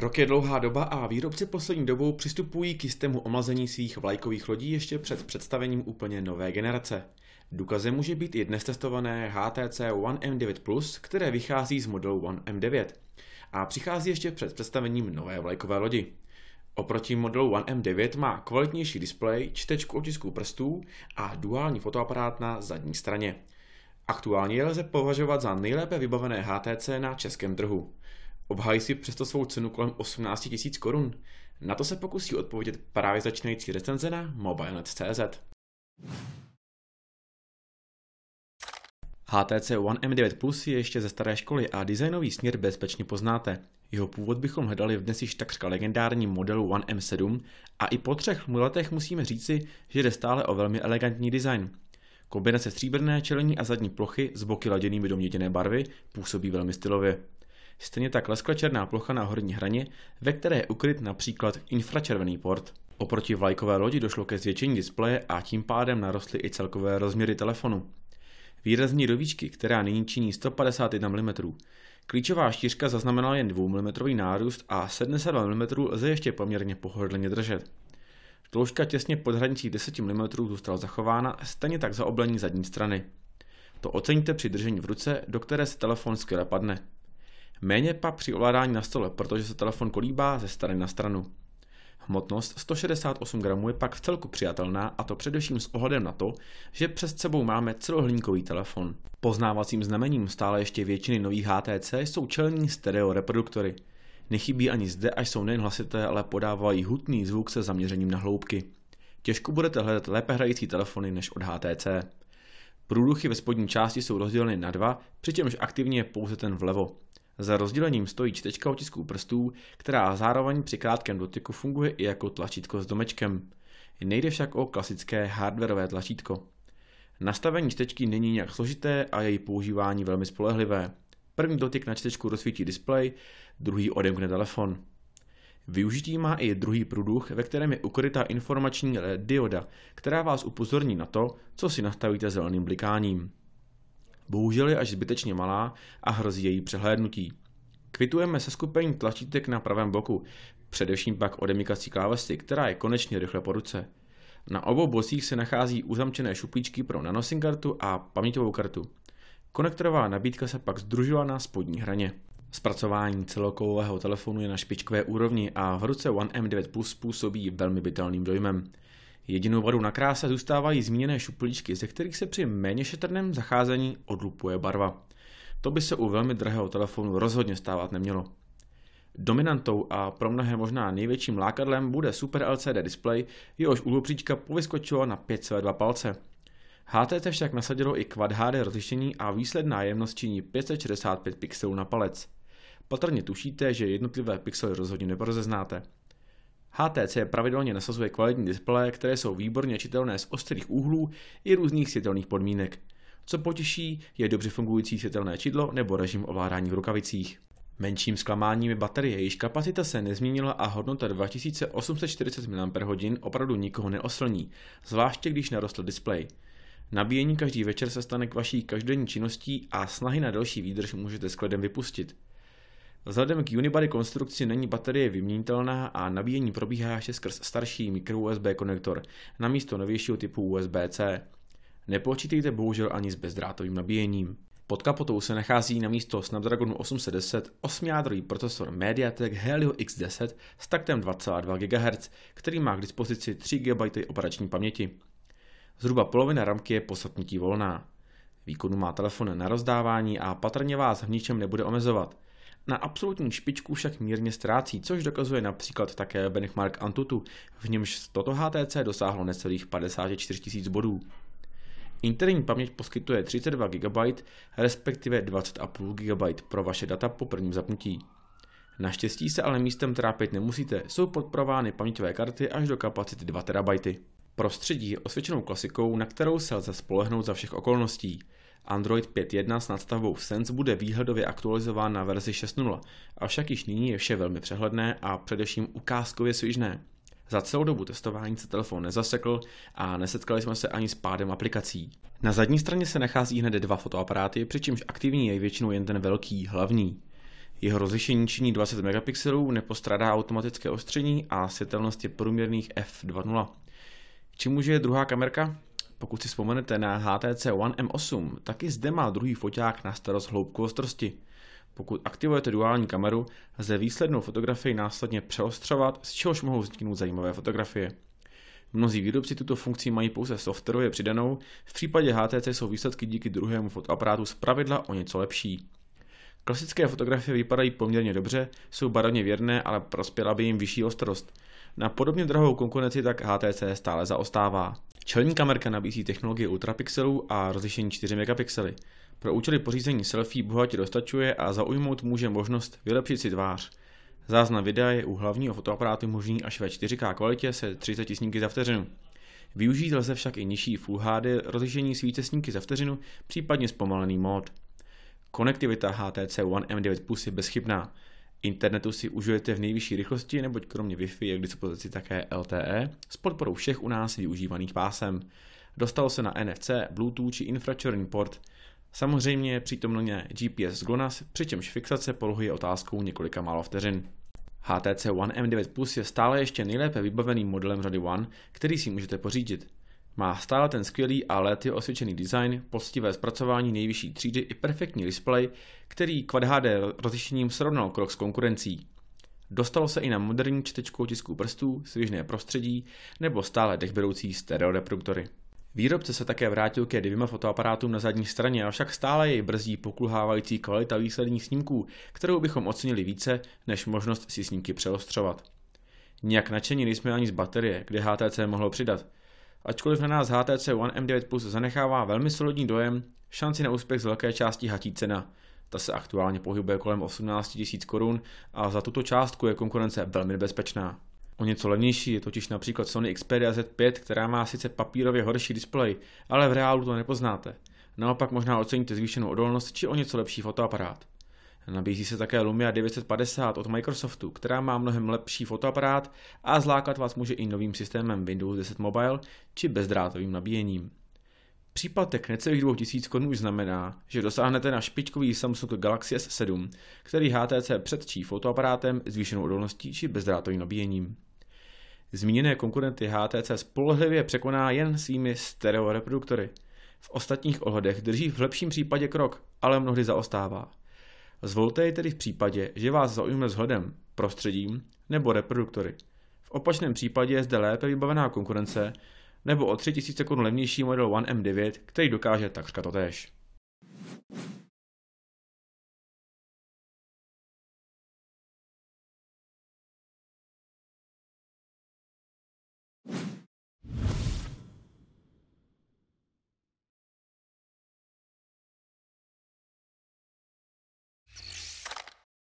Rok je dlouhá doba a výrobci poslední dobou přistupují k jistému omlazení svých vlajkových lodí ještě před představením úplně nové generace. Důkazem může být i dnes testované HTC One M9 Plus, které vychází z modelu One M9 a přichází ještě před představením nové vlajkové lodi. Oproti modelu One M9 má kvalitnější displej, čtečku otisků prstů a duální fotoaparát na zadní straně. Aktuálně je lze považovat za nejlépe vybavené HTC na českém trhu. Obhájí si přesto svou cenu kolem 18 000 korun. Na to se pokusí odpovědět právě začínající recenze na Mobilenet.cz. HTC One M9 Plus je ještě ze staré školy a designový směr bezpečně poznáte. Jeho původ bychom hledali v dnes již takřka legendárním modelu One M7 a i po třech letech musíme říci, že jde stále o velmi elegantní design. Kombinace stříbrné čelení a zadní plochy s boky laděnými do měděné barvy působí velmi stylově. Stejně tak černá plocha na horní hraně, ve které je ukryt například infračervený port. Oproti vlajkové lodi došlo ke zvětšení displeje a tím pádem narostly i celkové rozměry telefonu. Výrazní rovíčky, která nyní činí 151 mm. Klíčová štířka zaznamenala jen 2 mm nárůst a 72 mm lze ještě poměrně pohodlně držet. Tloušťka těsně pod hranicí 10 mm zůstala zachována, stejně tak zaoblení zadní strany. To oceňte při držení v ruce, do které se telefon skvěle padne. Méně pak při ovládání na stole, protože se telefon kolíbá ze strany na stranu. Hmotnost 168 gramů je pak v celku přijatelná a to především s ohledem na to, že před sebou máme celohlínkový telefon. Poznávacím znamením stále ještě většiny nových HTC jsou čelní stereo reproduktory. Nechybí ani zde, až jsou nejen hlasité, ale podávají hutný zvuk se zaměřením na hloubky. Těžko budete hledat lépe hrající telefony než od HTC. Průduchy ve spodní části jsou rozděleny na dva, přičemž aktivně je pouze ten vlevo. Za rozdělením stojí čtečka otisků prstů, která zároveň při krátkém dotyku funguje i jako tlačítko s domečkem. Nejde však o klasické hardwareové tlačítko. Nastavení čtečky není nějak složité a její používání velmi spolehlivé. První dotyk na čtečku rozsvítí displej, druhý odemkne telefon. Využití má i druhý průduch, ve kterém je ukrytá informační dioda, která vás upozorní na to, co si nastavíte zeleným blikáním bohužel je až zbytečně malá a hrozí její přehlédnutí. Kvitujeme se skupení tlačítek na pravém boku, především pak odemikací klávesy, která je konečně rychle po ruce. Na obou bocích se nachází uzamčené šuplíčky pro nanosim kartu a paměťovou kartu. Konektorová nabídka se pak združila na spodní hraně. Zpracování celokovového telefonu je na špičkové úrovni a v ruce One M9 Plus působí velmi bytelným dojmem. Jedinou vadou na kráse zůstávají zmíněné šuplíčky, ze kterých se při méně šetrném zacházení odlupuje barva. To by se u velmi drahého telefonu rozhodně stávat nemělo. Dominantou a pro mnohé možná největším lákadlem bude Super LCD display, jehož úhlopříčka povyskočila na 5,2 palce. HTC však nasadilo i Quad HD rozlišení a výsledná jemnost činí 565 pixelů na palec. Patrně tušíte, že jednotlivé pixely rozhodně neprozeznáte. HTC pravidelně nasazuje kvalitní displeje, které jsou výborně čitelné z ostrých úhlů i různých světelných podmínek. Co potěší, je dobře fungující světelné čidlo nebo režim ovládání v rukavicích. Menším zklamáním je baterie, jejíž kapacita se nezměnila a hodnota 2840 mAh opravdu nikoho neoslní, zvláště když narostl displej. Nabíjení každý večer se stane k vaší každodenní činností a snahy na další výdrž můžete skladem vypustit. Vzhledem k unibody konstrukci není baterie vyměnitelná a nabíjení probíhá ještě skrz starší USB konektor na místo novějšího typu USB-C. Nepočítejte bohužel ani s bezdrátovým nabíjením. Pod kapotou se nachází na místo Snapdragonu 810 osmiádrový procesor MediaTek Helio X10 s taktem 2,2 GHz, který má k dispozici 3 GB operační paměti. Zhruba polovina ramky je posadnutí volná. Výkonu má telefon na rozdávání a patrně vás v ničem nebude omezovat – na absolutní špičku však mírně ztrácí, což dokazuje například také benchmark Antutu, v němž toto HTC dosáhlo necelých 54 000 bodů. Interní paměť poskytuje 32 GB, respektive 20,5 GB pro vaše data po prvním zapnutí. Naštěstí se ale místem trápit nemusíte, jsou podporovány paměťové karty až do kapacity 2 TB. Prostředí je osvědčenou klasikou, na kterou se lze spolehnout za všech okolností. Android 5.1 s nadstavbou Sense bude výhledově aktualizován na verzi 6.0, avšak již nyní je vše velmi přehledné a především ukázkově svižné. Za celou dobu testování se telefon nezasekl a nesetkali jsme se ani s pádem aplikací. Na zadní straně se nachází hned dva fotoaparáty, přičemž aktivní je většinou jen ten velký, hlavní. Jeho rozlišení činí 20 megapixelů, nepostradá automatické ostření a světelnost je průměrných f2.0. Čím může druhá kamerka? Pokud si vzpomenete na HTC One M8, taky zde má druhý foťák na starost hloubku ostrosti. Pokud aktivujete duální kameru, lze výslednou fotografii následně přeostřovat, z čehož mohou vzniknout zajímavé fotografie. Mnozí výrobci tuto funkci mají pouze softwarově přidanou, v případě HTC jsou výsledky díky druhému fotoaparátu zpravidla o něco lepší. Klasické fotografie vypadají poměrně dobře, jsou barevně věrné, ale prospěla by jim vyšší ostrost. Na podobně drahou konkurenci tak HTC stále zaostává. Čelní kamerka nabízí technologii ultrapixelů a rozlišení 4 megapixely. Pro účely pořízení selfie bohatě dostačuje a zaujmout může možnost vylepšit si tvář. Záznam videa je u hlavního fotoaparátu možný až ve 4K kvalitě se 30 snímky za vteřinu. Využít lze však i nižší Full HD rozlišení více snímky za vteřinu, případně zpomalený mód. Konektivita HTC One M9 Plus je bezchybná. Internetu si užijete v nejvyšší rychlosti, neboť kromě Wi-Fi je k dispozici také LTE s podporou všech u nás využívaných pásem. Dostalo se na NFC, Bluetooth či infračerný port. Samozřejmě je GPS GPS GLONASS, přičemž fixace polohy je otázkou několika málo vteřin. HTC One M9 Plus je stále ještě nejlépe vybaveným modelem řady One, který si můžete pořídit. Má stále ten skvělý a léty osvědčený design, poctivé zpracování nejvyšší třídy i perfektní displej, který Quad HD rozlišením srovnal krok s konkurencí. Dostalo se i na moderní čtečku otisků prstů, svěžné prostředí nebo stále dechberoucí stereoreproduktory. Výrobce se také vrátil ke dvěma fotoaparátům na zadní straně, avšak stále jej brzdí pokulhávající kvalita výsledních snímků, kterou bychom ocenili více, než možnost si snímky přeostřovat. Nijak nadšení nejsme ani z baterie, kde HTC mohlo přidat – Ačkoliv na nás HTC One M9 Plus zanechává velmi solidní dojem, šanci na úspěch z velké části hatí cena. Ta se aktuálně pohybuje kolem 18 000 korun a za tuto částku je konkurence velmi nebezpečná. O něco levnější je totiž například Sony Xperia Z5, která má sice papírově horší displej, ale v reálu to nepoznáte. Naopak možná oceníte zvýšenou odolnost či o něco lepší fotoaparát. Nabízí se také Lumia 950 od Microsoftu, která má mnohem lepší fotoaparát a zlákat vás může i novým systémem Windows 10 Mobile či bezdrátovým nabíjením. Příplatek necelých 2000 už znamená, že dosáhnete na špičkový Samsung Galaxy S7, který HTC předčí fotoaparátem, zvýšenou odolností či bezdrátovým nabíjením. Zmíněné konkurenty HTC spolehlivě překoná jen svými stereo reproduktory. V ostatních ohledech drží v lepším případě krok, ale mnohdy zaostává. Zvolte je tedy v případě, že vás zaujme vzhledem, prostředím nebo reproduktory. V opačném případě je zde lépe vybavená konkurence nebo o 3000 korun levnější model One M9, který dokáže takřka totéž.